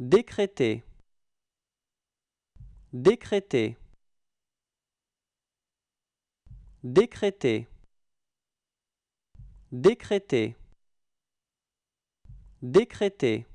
Décréter. Décréter. Décréter. Décréter. Décréter.